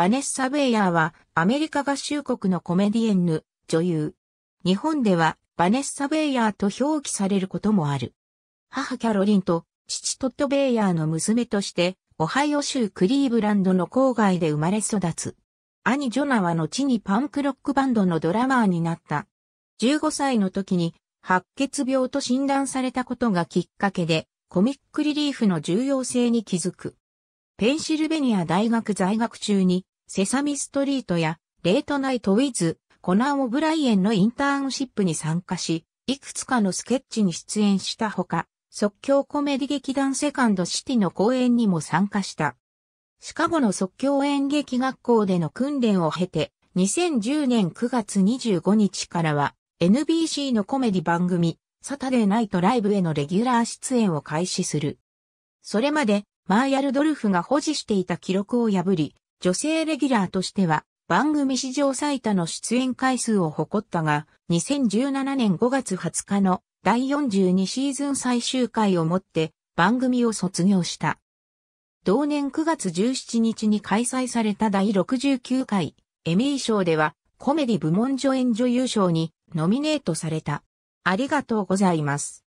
バネッサ・ベイヤーはアメリカ合衆国のコメディエンヌ、女優。日本ではバネッサ・ベイヤーと表記されることもある。母キャロリンと父トッド・ベイヤーの娘として、オハイオ州クリーブランドの郊外で生まれ育つ。兄ジョナは後にパンクロックバンドのドラマーになった。15歳の時に白血病と診断されたことがきっかけで、コミックリリーフの重要性に気づく。ペンシルベニア大学在学中に、セサミストリートや、レートナイトウィズ、コナン・オブライエンのインターンシップに参加し、いくつかのスケッチに出演したほか、即興コメディ劇団セカンドシティの公演にも参加した。シカゴの即興演劇学校での訓練を経て、2010年9月25日からは、NBC のコメディ番組、サタデーナイトライブへのレギュラー出演を開始する。それまで、マーヤルドルフが保持していた記録を破り、女性レギュラーとしては番組史上最多の出演回数を誇ったが、2017年5月20日の第42シーズン最終回をもって番組を卒業した。同年9月17日に開催された第69回エミー賞ではコメディ部門助演女優賞にノミネートされた。ありがとうございます。